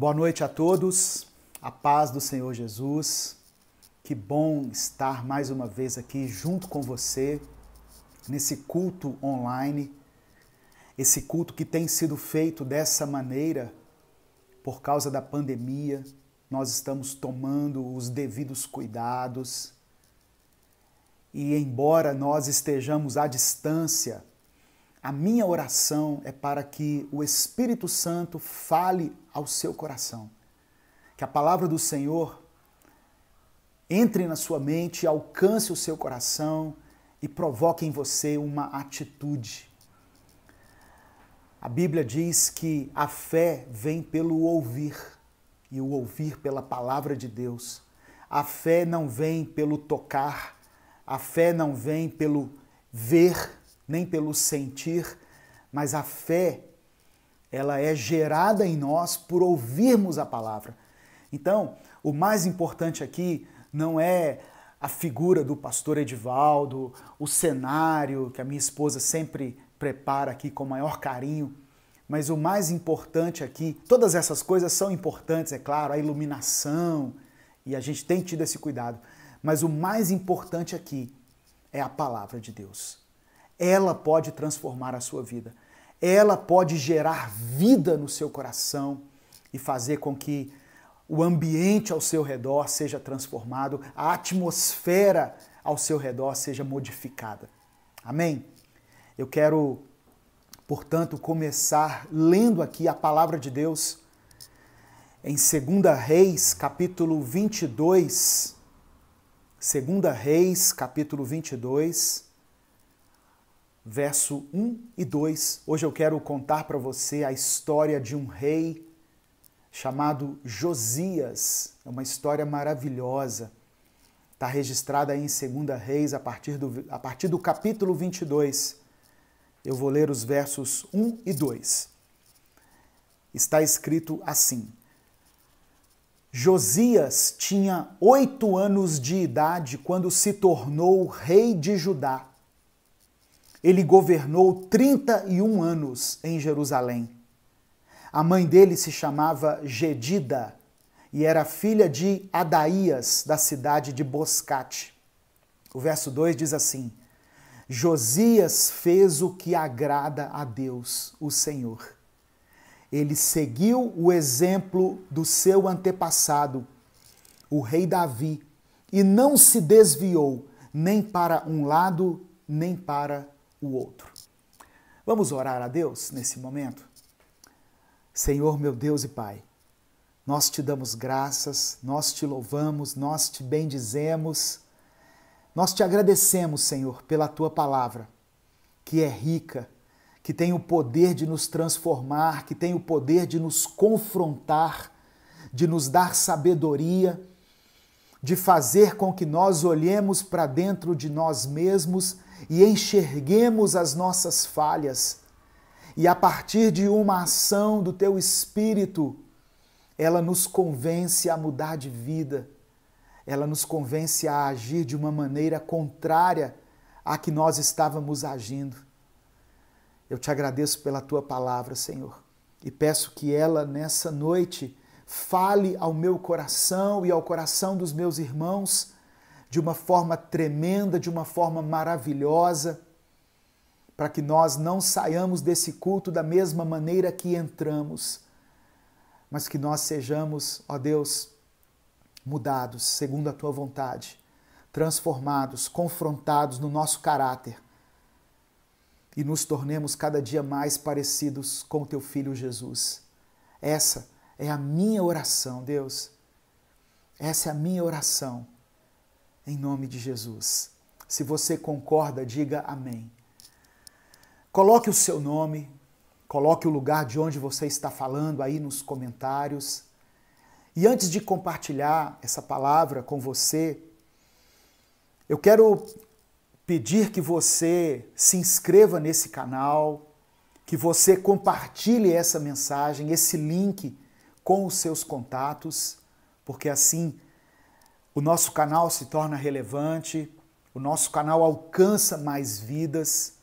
Boa noite a todos, a paz do Senhor Jesus. Que bom estar mais uma vez aqui junto com você nesse culto online, esse culto que tem sido feito dessa maneira por causa da pandemia. Nós estamos tomando os devidos cuidados e, embora nós estejamos à distância, a minha oração é para que o Espírito Santo fale ao seu coração, que a palavra do Senhor entre na sua mente, alcance o seu coração e provoque em você uma atitude. A Bíblia diz que a fé vem pelo ouvir e o ouvir pela palavra de Deus. A fé não vem pelo tocar, a fé não vem pelo ver, nem pelo sentir, mas a fé ela é gerada em nós por ouvirmos a palavra. Então, o mais importante aqui não é a figura do pastor Edivaldo, o cenário que a minha esposa sempre prepara aqui com o maior carinho, mas o mais importante aqui, todas essas coisas são importantes, é claro, a iluminação, e a gente tem tido esse cuidado, mas o mais importante aqui é a palavra de Deus. Ela pode transformar a sua vida. Ela pode gerar vida no seu coração e fazer com que o ambiente ao seu redor seja transformado, a atmosfera ao seu redor seja modificada. Amém? Eu quero, portanto, começar lendo aqui a palavra de Deus em 2 Reis, capítulo 22. 2 Reis, capítulo 22 verso 1 e 2. Hoje eu quero contar para você a história de um rei chamado Josias. É uma história maravilhosa. Está registrada em 2 Reis, a partir, do, a partir do capítulo 22. Eu vou ler os versos 1 e 2. Está escrito assim: Josias tinha oito anos de idade quando se tornou rei de Judá ele governou 31 anos em Jerusalém. A mãe dele se chamava Gedida e era filha de Adaías, da cidade de Boscate. O verso 2 diz assim: Josias fez o que agrada a Deus, o Senhor. Ele seguiu o exemplo do seu antepassado, o rei Davi, e não se desviou nem para um lado, nem para o outro. Vamos orar a Deus nesse momento? Senhor, meu Deus e Pai, nós te damos graças, nós te louvamos, nós te bendizemos, nós te agradecemos, Senhor, pela tua palavra, que é rica, que tem o poder de nos transformar, que tem o poder de nos confrontar, de nos dar sabedoria, de fazer com que nós olhemos para dentro de nós mesmos e enxerguemos as nossas falhas, e a partir de uma ação do teu espírito, ela nos convence a mudar de vida, ela nos convence a agir de uma maneira contrária à que nós estávamos agindo. Eu te agradeço pela tua palavra, Senhor, e peço que ela nessa noite fale ao meu coração e ao coração dos meus irmãos de uma forma tremenda, de uma forma maravilhosa, para que nós não saiamos desse culto da mesma maneira que entramos, mas que nós sejamos, ó Deus, mudados segundo a tua vontade, transformados, confrontados no nosso caráter e nos tornemos cada dia mais parecidos com o teu filho Jesus. Essa é a minha oração, Deus. Essa é a minha oração em nome de Jesus. Se você concorda, diga amém. Coloque o seu nome, coloque o lugar de onde você está falando aí nos comentários. E antes de compartilhar essa palavra com você, eu quero pedir que você se inscreva nesse canal, que você compartilhe essa mensagem, esse link com os seus contatos, porque assim o nosso canal se torna relevante, o nosso canal alcança mais vidas,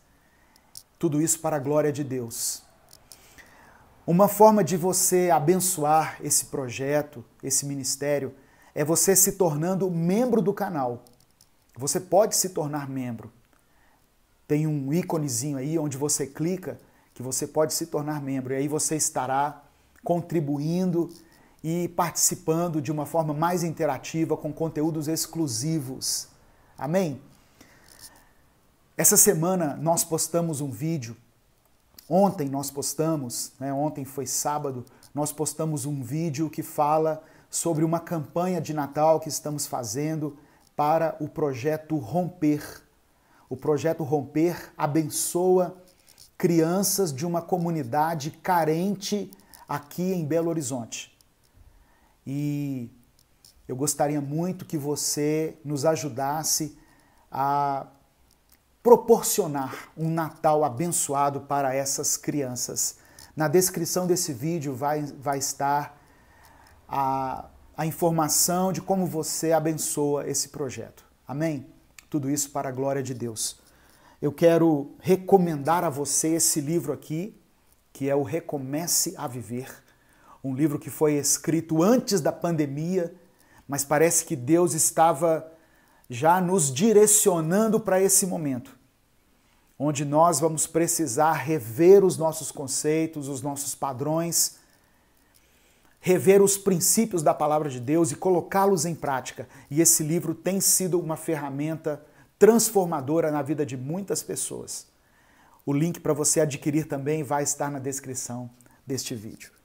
tudo isso para a glória de Deus. Uma forma de você abençoar esse projeto, esse ministério, é você se tornando membro do canal. Você pode se tornar membro. Tem um íconezinho aí onde você clica que você pode se tornar membro e aí você estará contribuindo e participando de uma forma mais interativa com conteúdos exclusivos. Amém? Essa semana nós postamos um vídeo. Ontem nós postamos, né? ontem foi sábado, nós postamos um vídeo que fala sobre uma campanha de Natal que estamos fazendo para o projeto Romper. O projeto Romper abençoa crianças de uma comunidade carente aqui em Belo Horizonte. E eu gostaria muito que você nos ajudasse a proporcionar um Natal abençoado para essas crianças. Na descrição desse vídeo vai, vai estar a, a informação de como você abençoa esse projeto. Amém? Tudo isso para a glória de Deus. Eu quero recomendar a você esse livro aqui, que é o Recomece a Viver um livro que foi escrito antes da pandemia, mas parece que Deus estava já nos direcionando para esse momento, onde nós vamos precisar rever os nossos conceitos, os nossos padrões, rever os princípios da palavra de Deus e colocá-los em prática. E esse livro tem sido uma ferramenta transformadora na vida de muitas pessoas. O link para você adquirir também vai estar na descrição deste vídeo.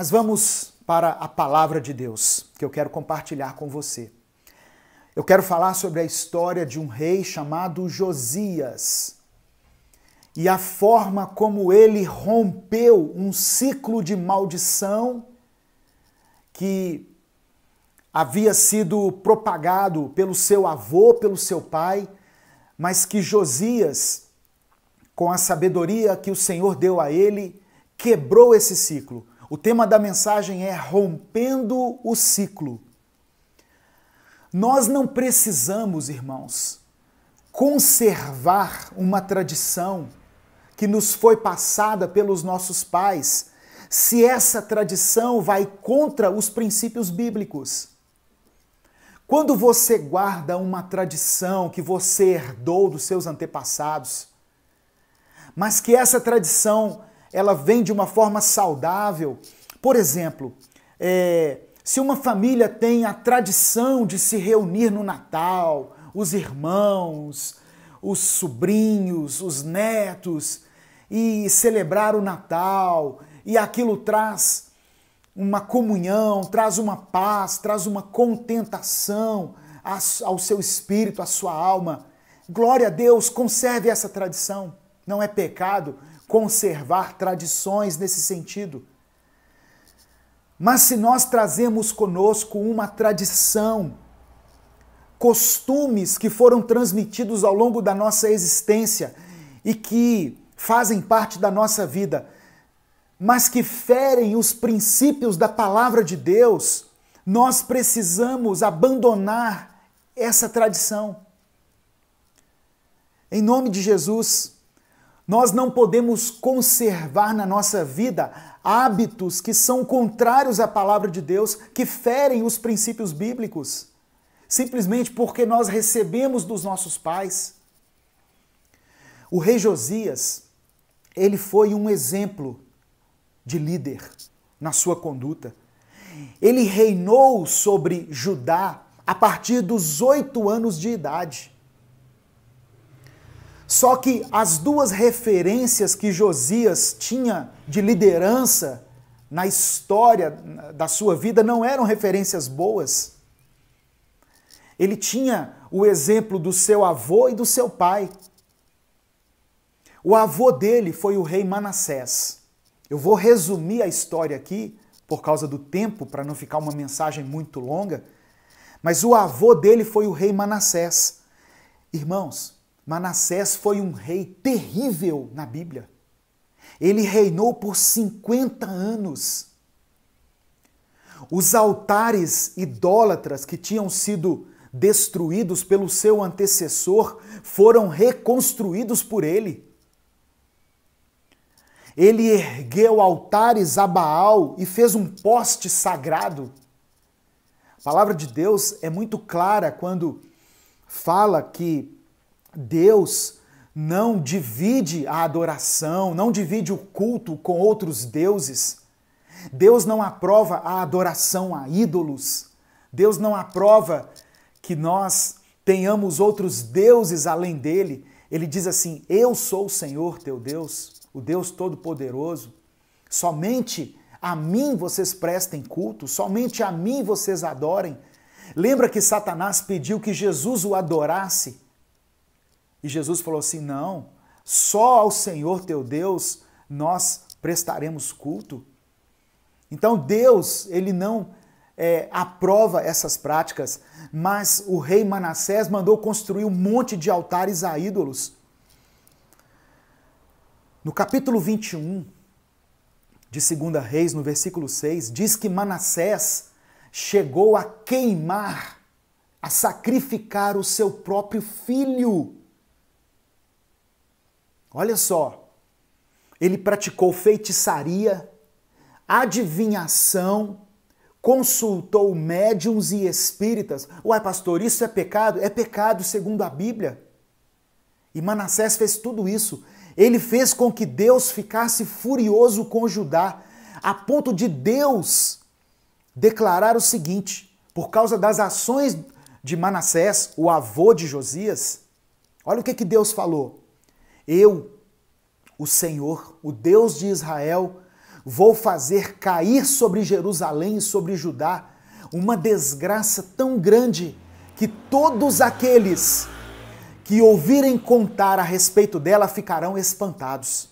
Mas vamos para a palavra de Deus, que eu quero compartilhar com você. Eu quero falar sobre a história de um rei chamado Josias e a forma como ele rompeu um ciclo de maldição que havia sido propagado pelo seu avô, pelo seu pai, mas que Josias, com a sabedoria que o Senhor deu a ele, quebrou esse ciclo o tema da mensagem é Rompendo o Ciclo. Nós não precisamos, irmãos, conservar uma tradição que nos foi passada pelos nossos pais, se essa tradição vai contra os princípios bíblicos. Quando você guarda uma tradição que você herdou dos seus antepassados, mas que essa tradição ela vem de uma forma saudável. Por exemplo, é, se uma família tem a tradição de se reunir no Natal, os irmãos, os sobrinhos, os netos, e celebrar o Natal, e aquilo traz uma comunhão, traz uma paz, traz uma contentação ao seu espírito, à sua alma. Glória a Deus, conserve essa tradição. Não é pecado, conservar tradições nesse sentido. Mas se nós trazemos conosco uma tradição, costumes que foram transmitidos ao longo da nossa existência e que fazem parte da nossa vida, mas que ferem os princípios da palavra de Deus, nós precisamos abandonar essa tradição. Em nome de Jesus, nós não podemos conservar na nossa vida hábitos que são contrários à palavra de Deus, que ferem os princípios bíblicos, simplesmente porque nós recebemos dos nossos pais. O rei Josias, ele foi um exemplo de líder na sua conduta. Ele reinou sobre Judá a partir dos oito anos de idade. Só que as duas referências que Josias tinha de liderança na história da sua vida não eram referências boas. Ele tinha o exemplo do seu avô e do seu pai. O avô dele foi o rei Manassés. Eu vou resumir a história aqui, por causa do tempo, para não ficar uma mensagem muito longa, mas o avô dele foi o rei Manassés. Irmãos, Manassés foi um rei terrível na Bíblia. Ele reinou por 50 anos. Os altares idólatras que tinham sido destruídos pelo seu antecessor foram reconstruídos por ele. Ele ergueu altares a Baal e fez um poste sagrado. A palavra de Deus é muito clara quando fala que Deus não divide a adoração, não divide o culto com outros deuses. Deus não aprova a adoração a ídolos. Deus não aprova que nós tenhamos outros deuses além dele. Ele diz assim: Eu sou o Senhor teu Deus, o Deus Todo-Poderoso. Somente a mim vocês prestem culto, somente a mim vocês adorem. Lembra que Satanás pediu que Jesus o adorasse? E Jesus falou assim: não, só ao Senhor teu Deus nós prestaremos culto. Então Deus, ele não é, aprova essas práticas, mas o rei Manassés mandou construir um monte de altares a ídolos. No capítulo 21 de 2 Reis, no versículo 6, diz que Manassés chegou a queimar, a sacrificar o seu próprio filho Olha só. Ele praticou feitiçaria, adivinhação, consultou médiums e espíritas. Uai, pastor, isso é pecado? É pecado segundo a Bíblia. E Manassés fez tudo isso. Ele fez com que Deus ficasse furioso com Judá, a ponto de Deus declarar o seguinte: por causa das ações de Manassés, o avô de Josias, olha o que, que Deus falou. Eu, o Senhor, o Deus de Israel, vou fazer cair sobre Jerusalém e sobre Judá uma desgraça tão grande que todos aqueles que ouvirem contar a respeito dela ficarão espantados.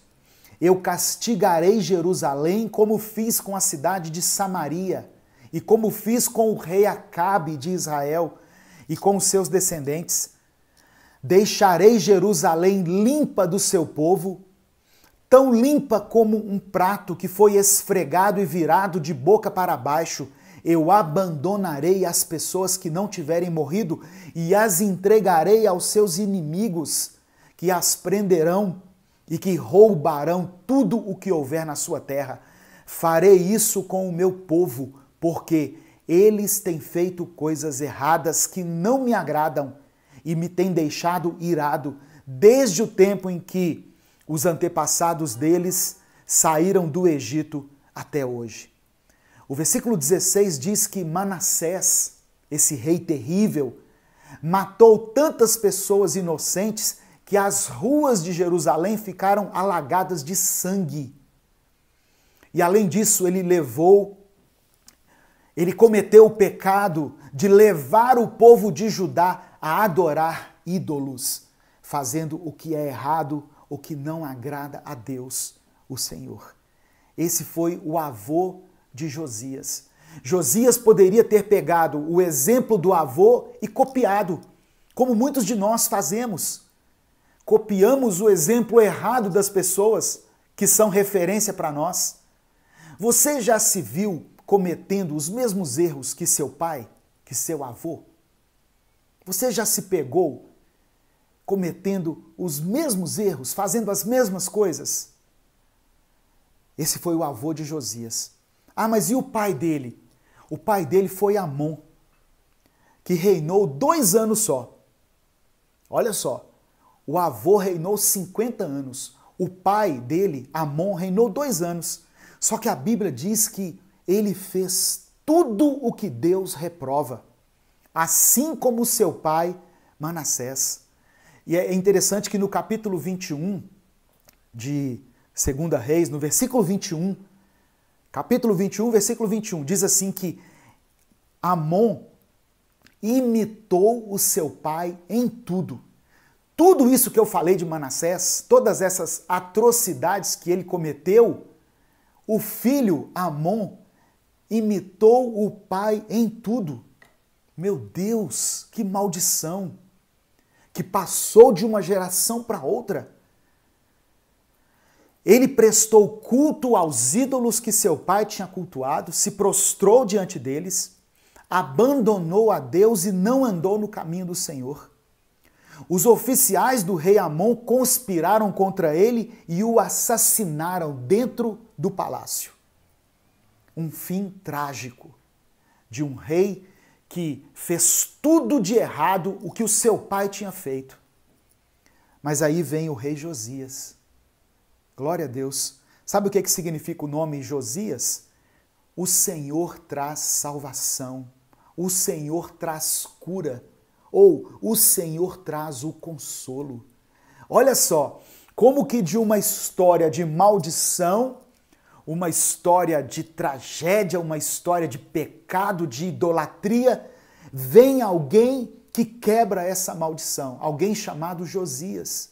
Eu castigarei Jerusalém como fiz com a cidade de Samaria e como fiz com o rei Acabe de Israel e com os seus descendentes Deixarei Jerusalém limpa do seu povo, tão limpa como um prato que foi esfregado e virado de boca para baixo. Eu abandonarei as pessoas que não tiverem morrido e as entregarei aos seus inimigos, que as prenderão e que roubarão tudo o que houver na sua terra. Farei isso com o meu povo, porque eles têm feito coisas erradas que não me agradam e me tem deixado irado desde o tempo em que os antepassados deles saíram do Egito até hoje. O versículo 16 diz que Manassés, esse rei terrível, matou tantas pessoas inocentes que as ruas de Jerusalém ficaram alagadas de sangue. E além disso, ele levou, ele cometeu o pecado de levar o povo de Judá a adorar ídolos, fazendo o que é errado, o que não agrada a Deus, o Senhor. Esse foi o avô de Josias. Josias poderia ter pegado o exemplo do avô e copiado, como muitos de nós fazemos. Copiamos o exemplo errado das pessoas que são referência para nós. Você já se viu cometendo os mesmos erros que seu pai, que seu avô? Você já se pegou cometendo os mesmos erros, fazendo as mesmas coisas? Esse foi o avô de Josias. Ah, mas e o pai dele? O pai dele foi Amon, que reinou dois anos só. Olha só, o avô reinou 50 anos. O pai dele, Amon, reinou dois anos. Só que a Bíblia diz que ele fez tudo o que Deus reprova assim como seu pai Manassés. E é interessante que no capítulo 21 de Segunda Reis, no versículo 21, capítulo 21, versículo 21, diz assim que Amon imitou o seu pai em tudo. Tudo isso que eu falei de Manassés, todas essas atrocidades que ele cometeu, o filho Amon imitou o pai em tudo. Meu Deus, que maldição! Que passou de uma geração para outra. Ele prestou culto aos ídolos que seu pai tinha cultuado, se prostrou diante deles, abandonou a Deus e não andou no caminho do Senhor. Os oficiais do rei Amon conspiraram contra ele e o assassinaram dentro do palácio. Um fim trágico de um rei que fez tudo de errado o que o seu pai tinha feito. Mas aí vem o rei Josias. Glória a Deus. Sabe o que, é que significa o nome Josias? O Senhor traz salvação, o Senhor traz cura, ou o Senhor traz o consolo. Olha só, como que de uma história de maldição uma história de tragédia, uma história de pecado, de idolatria, vem alguém que quebra essa maldição, alguém chamado Josias.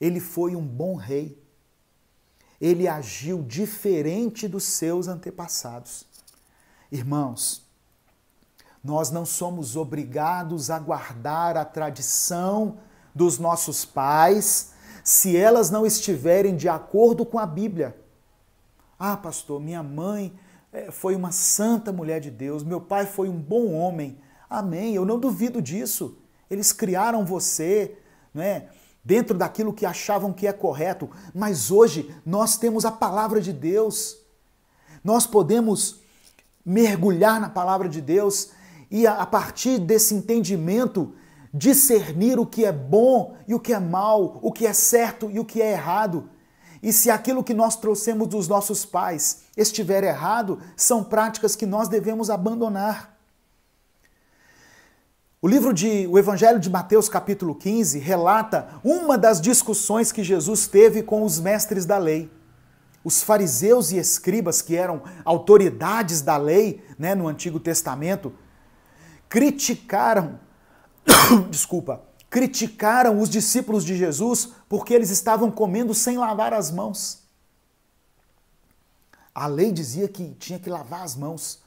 Ele foi um bom rei. Ele agiu diferente dos seus antepassados. Irmãos, nós não somos obrigados a guardar a tradição dos nossos pais se elas não estiverem de acordo com a Bíblia. Ah, pastor, minha mãe é, foi uma santa mulher de Deus, meu pai foi um bom homem. Amém, eu não duvido disso. Eles criaram você, né? Dentro daquilo que achavam que é correto, mas hoje nós temos a palavra de Deus. Nós podemos mergulhar na palavra de Deus e a partir desse entendimento discernir o que é bom e o que é mal, o que é certo e o que é errado. E se aquilo que nós trouxemos dos nossos pais estiver errado, são práticas que nós devemos abandonar. O livro de o Evangelho de Mateus, capítulo 15, relata uma das discussões que Jesus teve com os mestres da lei. Os fariseus e escribas, que eram autoridades da lei né, no Antigo Testamento, criticaram, desculpa, criticaram os discípulos de Jesus porque eles estavam comendo sem lavar as mãos. A lei dizia que tinha que lavar as mãos.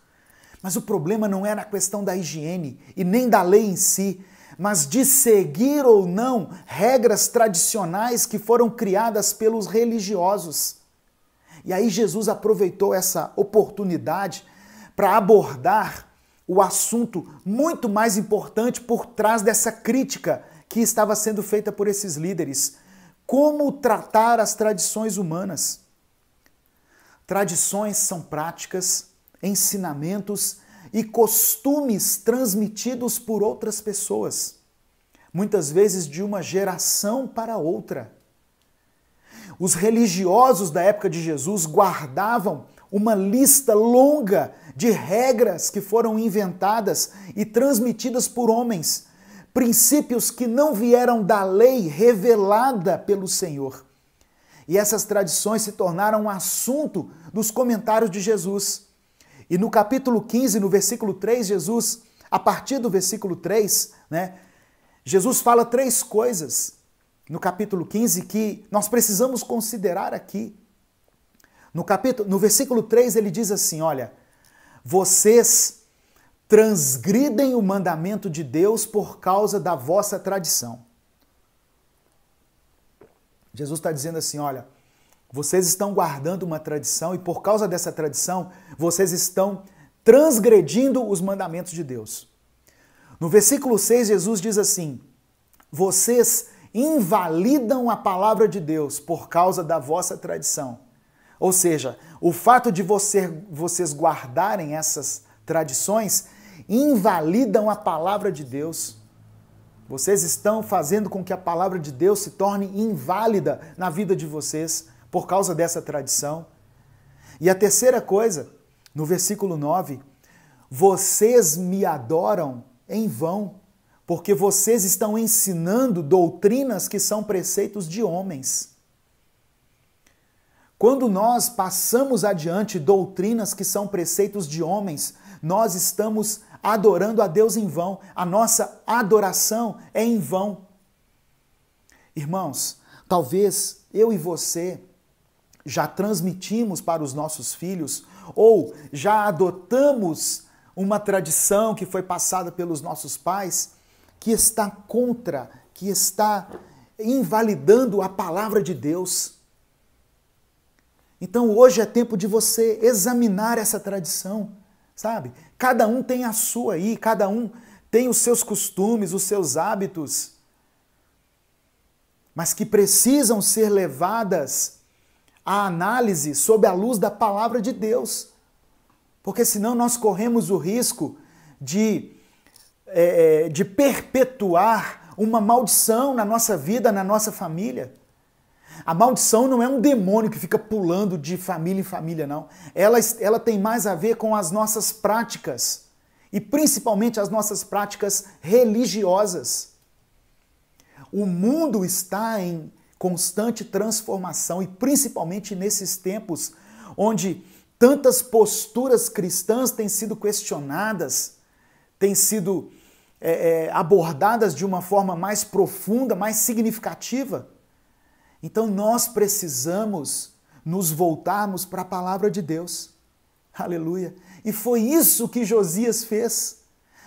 Mas o problema não era a questão da higiene e nem da lei em si, mas de seguir ou não regras tradicionais que foram criadas pelos religiosos. E aí Jesus aproveitou essa oportunidade para abordar o assunto muito mais importante por trás dessa crítica que estava sendo feita por esses líderes, como tratar as tradições humanas? Tradições são práticas, ensinamentos e costumes transmitidos por outras pessoas, muitas vezes de uma geração para outra. Os religiosos da época de Jesus guardavam uma lista longa de regras que foram inventadas e transmitidas por homens princípios que não vieram da lei revelada pelo Senhor. E essas tradições se tornaram um assunto dos comentários de Jesus. E no capítulo 15, no versículo 3, Jesus, a partir do versículo 3, né, Jesus fala três coisas no capítulo 15 que nós precisamos considerar aqui. No capítulo, no versículo 3 ele diz assim, olha, vocês transgridem o mandamento de Deus por causa da vossa tradição. Jesus está dizendo assim: olha, vocês estão guardando uma tradição e por causa dessa tradição vocês estão transgredindo os mandamentos de Deus. No versículo 6, Jesus diz assim: vocês invalidam a palavra de Deus por causa da vossa tradição. Ou seja, o fato de você, vocês guardarem essas tradições invalidam a palavra de Deus. Vocês estão fazendo com que a palavra de Deus se torne inválida na vida de vocês por causa dessa tradição. E a terceira coisa, no versículo 9, vocês me adoram em vão, porque vocês estão ensinando doutrinas que são preceitos de homens. Quando nós passamos adiante doutrinas que são preceitos de homens, nós estamos adorando a Deus em vão, a nossa adoração é em vão. Irmãos, talvez eu e você já transmitimos para os nossos filhos ou já adotamos uma tradição que foi passada pelos nossos pais que está contra, que está invalidando a palavra de Deus. Então hoje é tempo de você examinar essa tradição sabe? Cada um tem a sua aí, cada um tem os seus costumes, os seus hábitos, mas que precisam ser levadas à análise sob a luz da palavra de Deus. Porque senão nós corremos o risco de, é, de perpetuar uma maldição na nossa vida, na nossa família. A maldição não é um demônio que fica pulando de família em família, não. Ela, ela tem mais a ver com as nossas práticas e principalmente as nossas práticas religiosas. O mundo está em constante transformação e principalmente nesses tempos onde tantas posturas cristãs têm sido questionadas, têm sido é, é, abordadas de uma forma mais profunda, mais significativa. Então nós precisamos nos voltarmos para a palavra de Deus. Aleluia. E foi isso que Josias fez.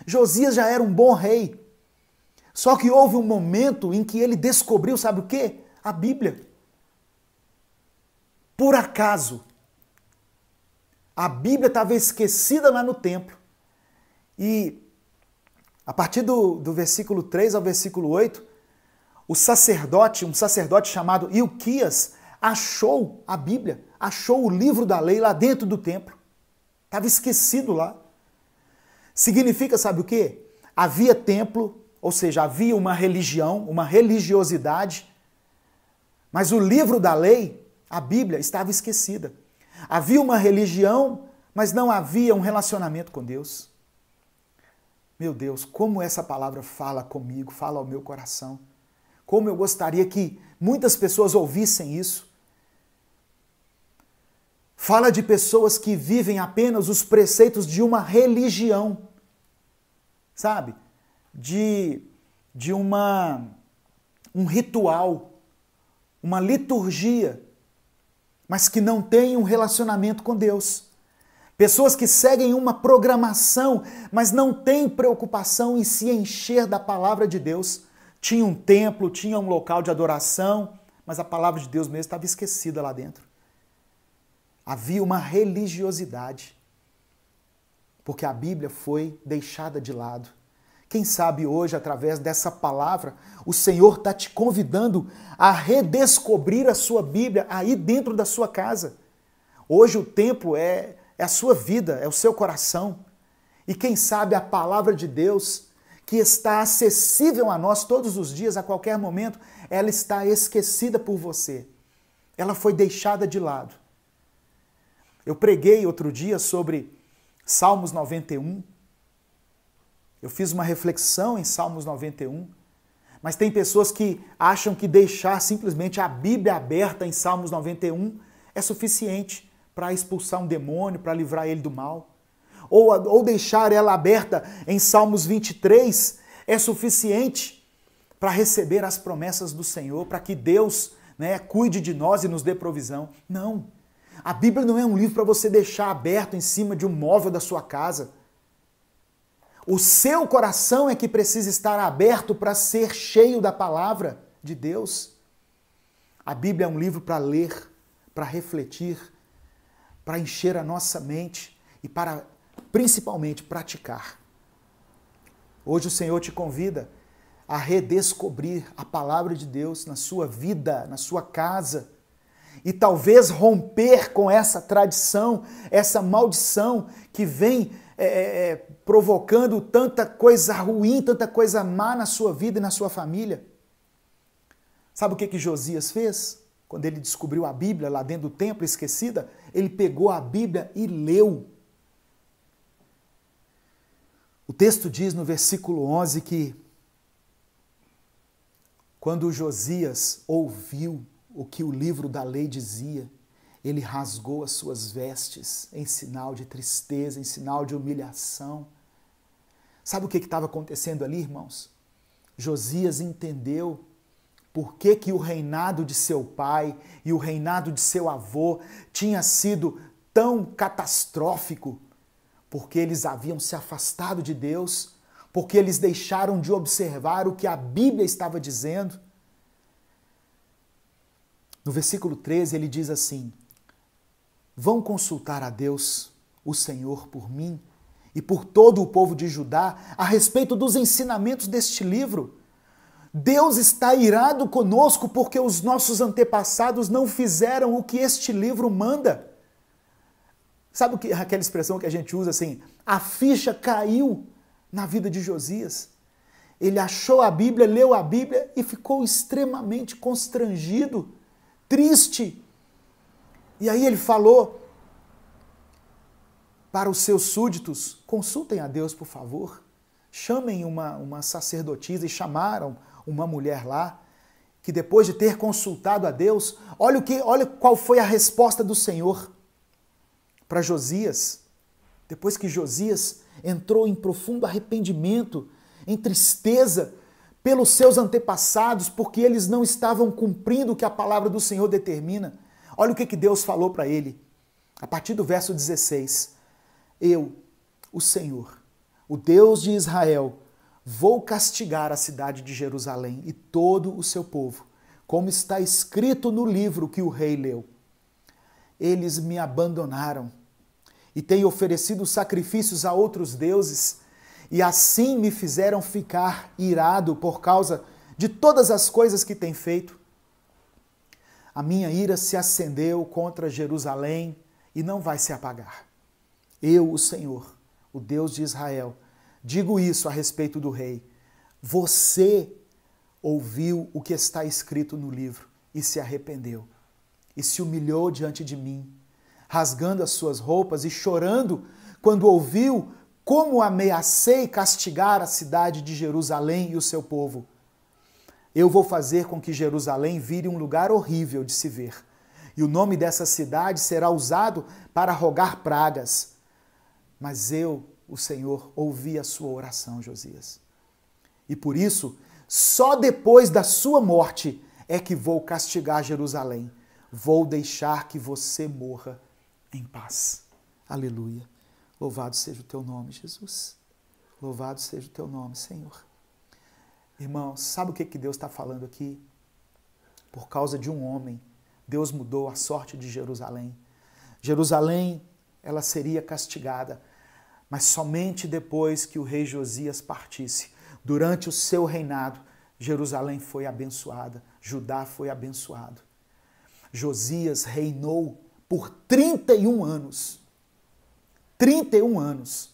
Josias já era um bom rei. Só que houve um momento em que ele descobriu, sabe o quê? A Bíblia. Por acaso. A Bíblia estava esquecida lá no templo. E a partir do, do versículo 3 ao versículo 8, o sacerdote, um sacerdote chamado Ilquias, achou a Bíblia, achou o livro da lei lá dentro do templo. Estava esquecido lá. Significa, sabe o quê? Havia templo, ou seja, havia uma religião, uma religiosidade, mas o livro da lei, a Bíblia, estava esquecida. Havia uma religião, mas não havia um relacionamento com Deus. Meu Deus, como essa palavra fala comigo, fala ao meu coração. Como eu gostaria que muitas pessoas ouvissem isso. Fala de pessoas que vivem apenas os preceitos de uma religião, sabe? De, de uma, um ritual, uma liturgia, mas que não tem um relacionamento com Deus. Pessoas que seguem uma programação, mas não têm preocupação em se encher da palavra de Deus tinha um templo, tinha um local de adoração, mas a palavra de Deus mesmo estava esquecida lá dentro. Havia uma religiosidade, porque a Bíblia foi deixada de lado. Quem sabe hoje, através dessa palavra, o Senhor está te convidando a redescobrir a sua Bíblia aí dentro da sua casa. Hoje o templo é, é a sua vida, é o seu coração. E quem sabe a palavra de Deus que está acessível a nós todos os dias, a qualquer momento, ela está esquecida por você. Ela foi deixada de lado. Eu preguei outro dia sobre Salmos 91. Eu fiz uma reflexão em Salmos 91. Mas tem pessoas que acham que deixar simplesmente a Bíblia aberta em Salmos 91 é suficiente para expulsar um demônio, para livrar ele do mal ou, ou deixar ela aberta em Salmos 23 é suficiente para receber as promessas do Senhor, para que Deus né, cuide de nós e nos dê provisão. Não. A Bíblia não é um livro para você deixar aberto em cima de um móvel da sua casa. O seu coração é que precisa estar aberto para ser cheio da palavra de Deus. A Bíblia é um livro para ler, para refletir, para encher a nossa mente e para principalmente praticar. Hoje o Senhor te convida a redescobrir a palavra de Deus na sua vida, na sua casa, e talvez romper com essa tradição, essa maldição que vem é, é, é, provocando tanta coisa ruim, tanta coisa má na sua vida e na sua família. Sabe o que, que Josias fez? Quando ele descobriu a Bíblia lá dentro do templo esquecida, ele pegou a Bíblia e leu. O texto diz no versículo 11 que quando Josias ouviu o que o livro da lei dizia, ele rasgou as suas vestes em sinal de tristeza, em sinal de humilhação. Sabe o que estava acontecendo ali, irmãos? Josias entendeu por que, que o reinado de seu pai e o reinado de seu avô tinha sido tão catastrófico porque eles haviam se afastado de Deus, porque eles deixaram de observar o que a Bíblia estava dizendo. No versículo 13 ele diz assim: Vão consultar a Deus, o Senhor, por mim e por todo o povo de Judá a respeito dos ensinamentos deste livro. Deus está irado conosco porque os nossos antepassados não fizeram o que este livro manda. Sabe o que, aquela expressão que a gente usa assim? A ficha caiu na vida de Josias. Ele achou a Bíblia, leu a Bíblia e ficou extremamente constrangido, triste. E aí ele falou para os seus súditos: consultem a Deus, por favor. Chamem uma, uma sacerdotisa e chamaram uma mulher lá, que depois de ter consultado a Deus, olha, o que, olha qual foi a resposta do Senhor para Josias. Depois que Josias entrou em profundo arrependimento, em tristeza pelos seus antepassados, porque eles não estavam cumprindo o que a palavra do Senhor determina. Olha o que, que Deus falou para ele, a partir do verso 16: Eu, o Senhor, o Deus de Israel, vou castigar a cidade de Jerusalém e todo o seu povo, como está escrito no livro que o rei leu. Eles me abandonaram e tenho oferecido sacrifícios a outros deuses, e assim me fizeram ficar irado por causa de todas as coisas que tem feito. A minha ira se acendeu contra Jerusalém e não vai se apagar. Eu, o Senhor, o Deus de Israel, digo isso a respeito do rei. Você ouviu o que está escrito no livro e se arrependeu e se humilhou diante de mim rasgando as suas roupas e chorando quando ouviu como ameacei castigar a cidade de Jerusalém e o seu povo. Eu vou fazer com que Jerusalém vire um lugar horrível de se ver, e o nome dessa cidade será usado para rogar pragas. Mas eu, o Senhor, ouvi a sua oração, Josias. E por isso, só depois da sua morte é que vou castigar Jerusalém. Vou deixar que você morra em paz. Aleluia. Louvado seja o teu nome, Jesus. Louvado seja o teu nome, Senhor. Irmão, sabe o que, que Deus está falando aqui? Por causa de um homem, Deus mudou a sorte de Jerusalém. Jerusalém, ela seria castigada, mas somente depois que o rei Josias partisse. Durante o seu reinado, Jerusalém foi abençoada, Judá foi abençoado. Josias reinou por 31 anos. 31 anos.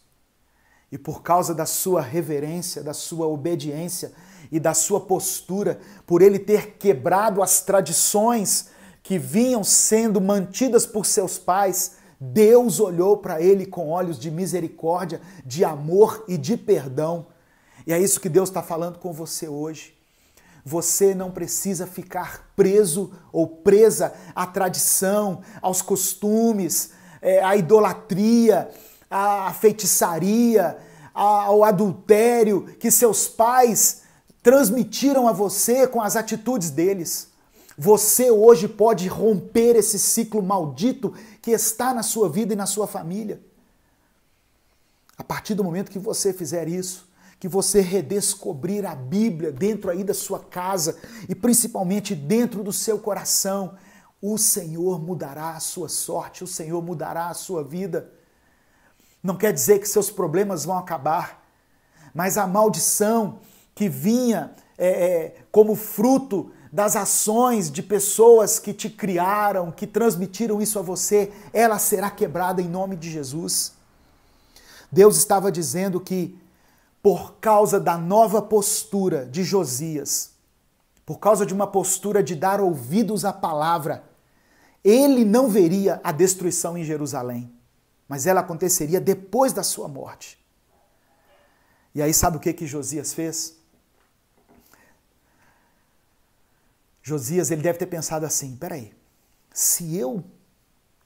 E por causa da sua reverência, da sua obediência e da sua postura, por ele ter quebrado as tradições que vinham sendo mantidas por seus pais, Deus olhou para ele com olhos de misericórdia, de amor e de perdão. E é isso que Deus está falando com você hoje. Você não precisa ficar preso ou presa à tradição, aos costumes, é, à idolatria, à feitiçaria, ao adultério que seus pais transmitiram a você com as atitudes deles. Você hoje pode romper esse ciclo maldito que está na sua vida e na sua família. A partir do momento que você fizer isso, que você redescobrir a Bíblia dentro aí da sua casa e principalmente dentro do seu coração. O Senhor mudará a sua sorte, o Senhor mudará a sua vida. Não quer dizer que seus problemas vão acabar, mas a maldição que vinha é, é como fruto das ações de pessoas que te criaram, que transmitiram isso a você, ela será quebrada em nome de Jesus. Deus estava dizendo que por causa da nova postura de Josias, por causa de uma postura de dar ouvidos à palavra, ele não veria a destruição em Jerusalém, mas ela aconteceria depois da sua morte. E aí, sabe o que, que Josias fez? Josias ele deve ter pensado assim: peraí, se eu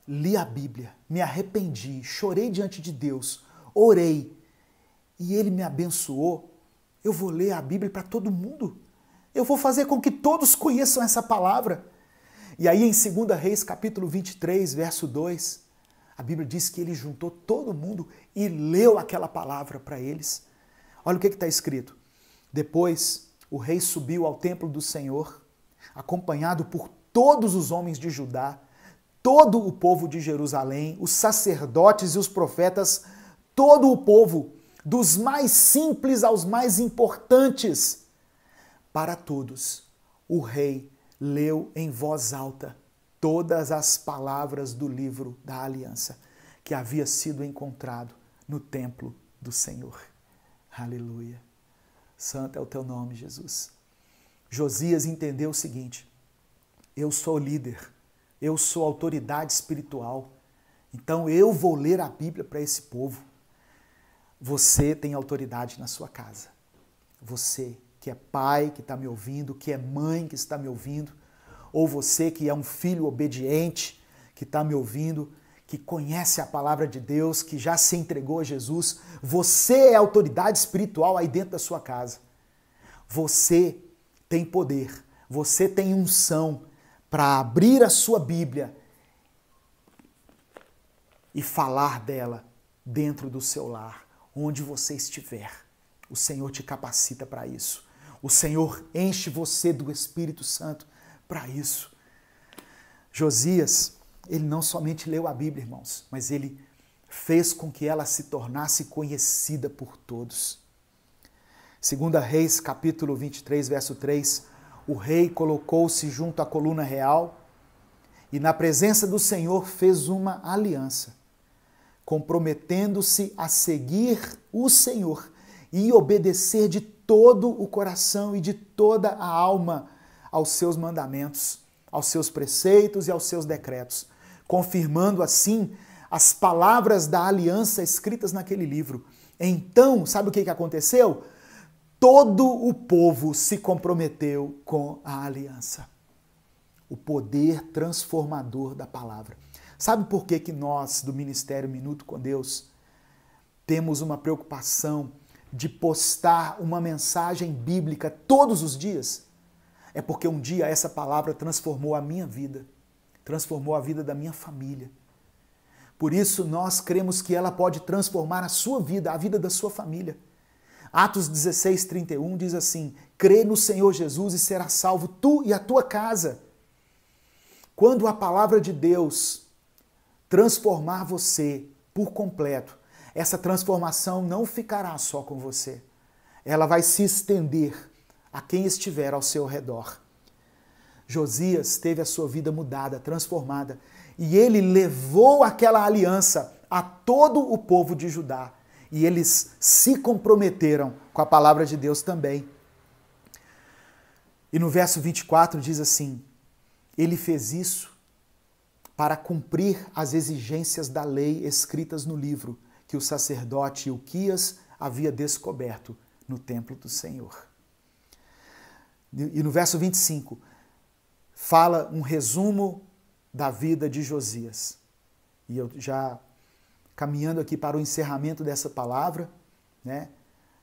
li a Bíblia, me arrependi, chorei diante de Deus, orei, e ele me abençoou, eu vou ler a Bíblia para todo mundo. Eu vou fazer com que todos conheçam essa palavra. E aí em 2 Reis, capítulo 23, verso 2, a Bíblia diz que ele juntou todo mundo e leu aquela palavra para eles. Olha o que está escrito. Depois, o rei subiu ao templo do Senhor, acompanhado por todos os homens de Judá, todo o povo de Jerusalém, os sacerdotes e os profetas, todo o povo, dos mais simples aos mais importantes. Para todos, o rei leu em voz alta todas as palavras do livro da aliança que havia sido encontrado no templo do Senhor. Aleluia. Santo é o teu nome, Jesus. Josias entendeu o seguinte: eu sou líder, eu sou autoridade espiritual, então eu vou ler a Bíblia para esse povo. Você tem autoridade na sua casa. Você que é pai que está me ouvindo, que é mãe que está me ouvindo, ou você que é um filho obediente que está me ouvindo, que conhece a palavra de Deus, que já se entregou a Jesus, você é autoridade espiritual aí dentro da sua casa. Você tem poder, você tem unção para abrir a sua Bíblia e falar dela dentro do seu lar onde você estiver. O Senhor te capacita para isso. O Senhor enche você do Espírito Santo para isso. Josias, ele não somente leu a Bíblia, irmãos, mas ele fez com que ela se tornasse conhecida por todos. Segunda Reis, capítulo 23, verso 3, o rei colocou-se junto à coluna real e na presença do Senhor fez uma aliança comprometendo-se a seguir o Senhor e obedecer de todo o coração e de toda a alma aos seus mandamentos, aos seus preceitos e aos seus decretos, confirmando assim as palavras da aliança escritas naquele livro. Então, sabe o que aconteceu? Todo o povo se comprometeu com a aliança. O poder transformador da palavra. Sabe por que, que nós, do Ministério Minuto com Deus, temos uma preocupação de postar uma mensagem bíblica todos os dias? É porque um dia essa palavra transformou a minha vida, transformou a vida da minha família. Por isso nós cremos que ela pode transformar a sua vida, a vida da sua família. Atos 16, 31 diz assim: crê no Senhor Jesus e serás salvo tu e a tua casa. Quando a palavra de Deus transformar você por completo. Essa transformação não ficará só com você. Ela vai se estender a quem estiver ao seu redor. Josias teve a sua vida mudada, transformada, e ele levou aquela aliança a todo o povo de Judá, e eles se comprometeram com a palavra de Deus também. E no verso 24 diz assim: Ele fez isso para cumprir as exigências da lei escritas no livro que o sacerdote Ilquias havia descoberto no templo do Senhor. E no verso 25, fala um resumo da vida de Josias. E eu já caminhando aqui para o encerramento dessa palavra, né?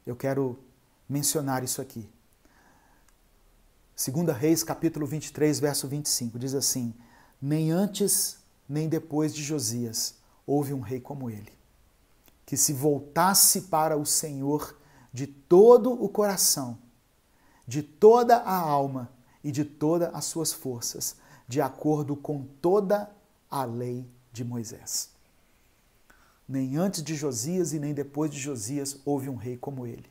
Eu quero mencionar isso aqui. Segunda Reis, capítulo 23, verso 25, diz assim: nem antes, nem depois de Josias houve um rei como ele, que se voltasse para o Senhor de todo o coração, de toda a alma e de todas as suas forças, de acordo com toda a lei de Moisés. Nem antes de Josias e nem depois de Josias houve um rei como ele.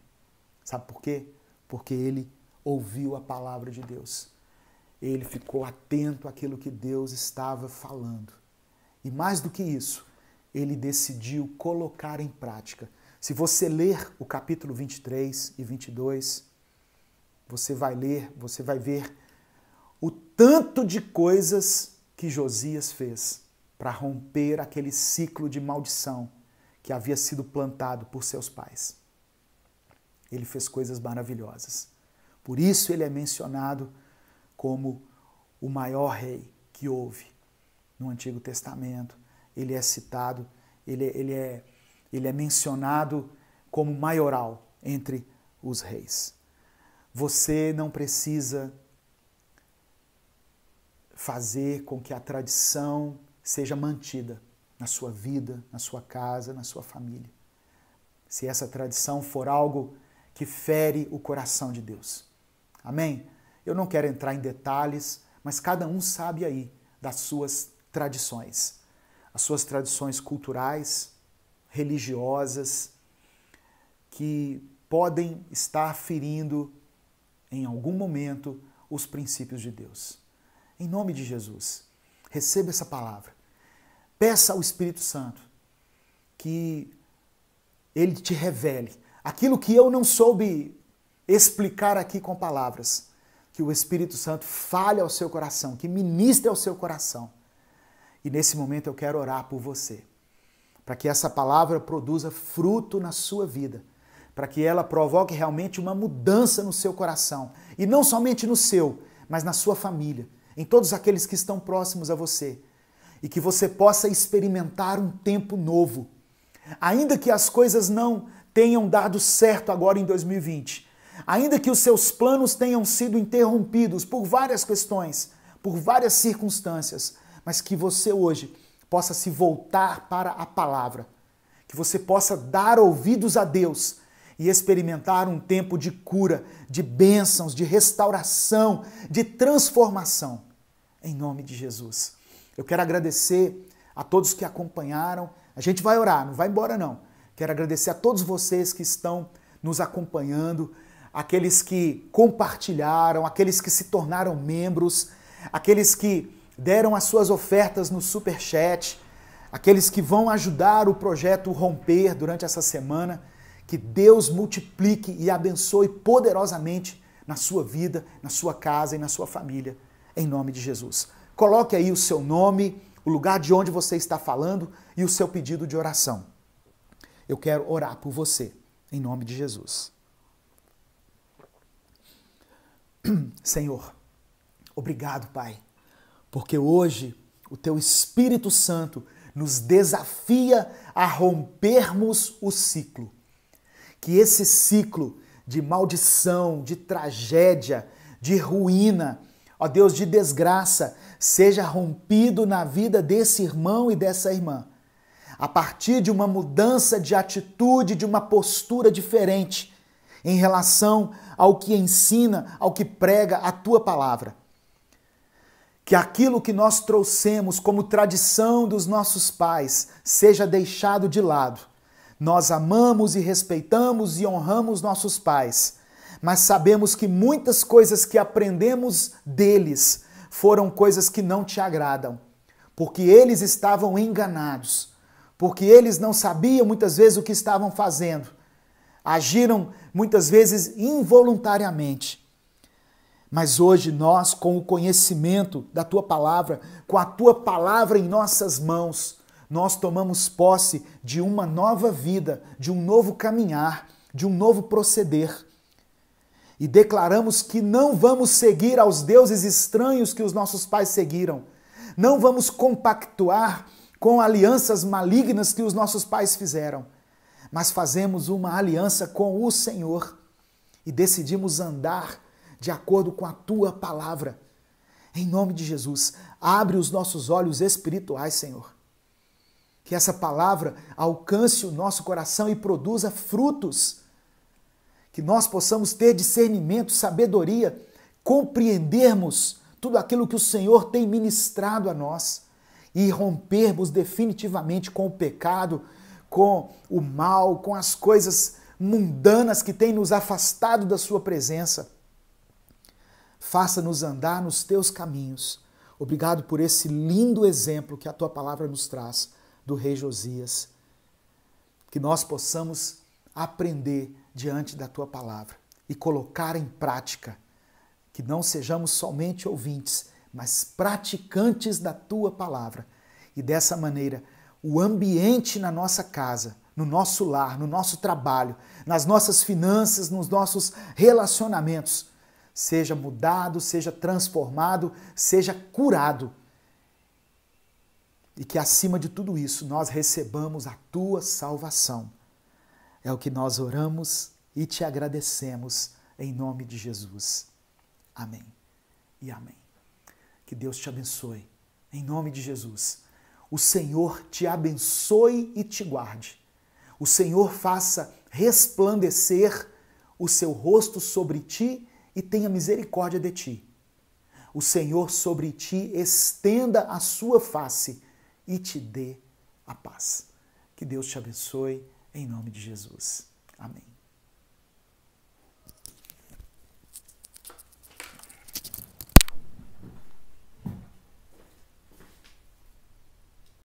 Sabe por quê? Porque ele ouviu a palavra de Deus ele ficou atento àquilo que Deus estava falando. E mais do que isso, ele decidiu colocar em prática. Se você ler o capítulo 23 e 22, você vai ler, você vai ver o tanto de coisas que Josias fez para romper aquele ciclo de maldição que havia sido plantado por seus pais. Ele fez coisas maravilhosas. Por isso ele é mencionado como o maior rei que houve no Antigo Testamento. Ele é citado, ele, é, ele, é, ele é mencionado como maioral entre os reis. Você não precisa fazer com que a tradição seja mantida na sua vida, na sua casa, na sua família. Se essa tradição for algo que fere o coração de Deus. Amém? Eu não quero entrar em detalhes, mas cada um sabe aí das suas tradições, as suas tradições culturais, religiosas, que podem estar ferindo em algum momento os princípios de Deus. Em nome de Jesus, receba essa palavra. Peça ao Espírito Santo que ele te revele aquilo que eu não soube explicar aqui com palavras que o Espírito Santo fale ao seu coração, que ministre ao seu coração. E nesse momento eu quero orar por você, para que essa palavra produza fruto na sua vida, para que ela provoque realmente uma mudança no seu coração, e não somente no seu, mas na sua família, em todos aqueles que estão próximos a você, e que você possa experimentar um tempo novo. Ainda que as coisas não tenham dado certo agora em 2020, Ainda que os seus planos tenham sido interrompidos por várias questões, por várias circunstâncias, mas que você hoje possa se voltar para a palavra, que você possa dar ouvidos a Deus e experimentar um tempo de cura, de bênçãos, de restauração, de transformação. Em nome de Jesus. Eu quero agradecer a todos que acompanharam. A gente vai orar, não vai embora não. Quero agradecer a todos vocês que estão nos acompanhando, aqueles que compartilharam, aqueles que se tornaram membros, aqueles que deram as suas ofertas no super chat, aqueles que vão ajudar o projeto romper durante essa semana. Que Deus multiplique e abençoe poderosamente na sua vida, na sua casa e na sua família, em nome de Jesus. Coloque aí o seu nome, o lugar de onde você está falando e o seu pedido de oração. Eu quero orar por você, em nome de Jesus. Senhor, obrigado, Pai, porque hoje o Teu Espírito Santo nos desafia a rompermos o ciclo. Que esse ciclo de maldição, de tragédia, de ruína, ó Deus, de desgraça, seja rompido na vida desse irmão e dessa irmã. A partir de uma mudança de atitude, de uma postura diferente em relação ao que ensina, ao que prega a tua palavra. Que aquilo que nós trouxemos como tradição dos nossos pais seja deixado de lado. Nós amamos e respeitamos e honramos nossos pais, mas sabemos que muitas coisas que aprendemos deles foram coisas que não te agradam, porque eles estavam enganados, porque eles não sabiam muitas vezes o que estavam fazendo agiram muitas vezes involuntariamente. Mas hoje nós, com o conhecimento da tua palavra, com a tua palavra em nossas mãos, nós tomamos posse de uma nova vida, de um novo caminhar, de um novo proceder. E declaramos que não vamos seguir aos deuses estranhos que os nossos pais seguiram. Não vamos compactuar com alianças malignas que os nossos pais fizeram mas fazemos uma aliança com o Senhor e decidimos andar de acordo com a tua palavra. Em nome de Jesus, abre os nossos olhos espirituais, Senhor. Que essa palavra alcance o nosso coração e produza frutos. Que nós possamos ter discernimento, sabedoria, compreendermos tudo aquilo que o Senhor tem ministrado a nós e rompermos definitivamente com o pecado, com o mal, com as coisas mundanas que têm nos afastado da Sua presença. Faça-nos andar nos teus caminhos. Obrigado por esse lindo exemplo que a tua palavra nos traz do rei Josias. Que nós possamos aprender diante da tua palavra e colocar em prática. Que não sejamos somente ouvintes, mas praticantes da tua palavra. E dessa maneira o ambiente na nossa casa, no nosso lar, no nosso trabalho, nas nossas finanças, nos nossos relacionamentos, seja mudado, seja transformado, seja curado. E que acima de tudo isso nós recebamos a tua salvação. É o que nós oramos e te agradecemos em nome de Jesus. Amém e amém. Que Deus te abençoe. Em nome de Jesus. O Senhor te abençoe e te guarde. O Senhor faça resplandecer o seu rosto sobre ti e tenha misericórdia de ti. O Senhor sobre ti estenda a sua face e te dê a paz. Que Deus te abençoe, em nome de Jesus. Amém.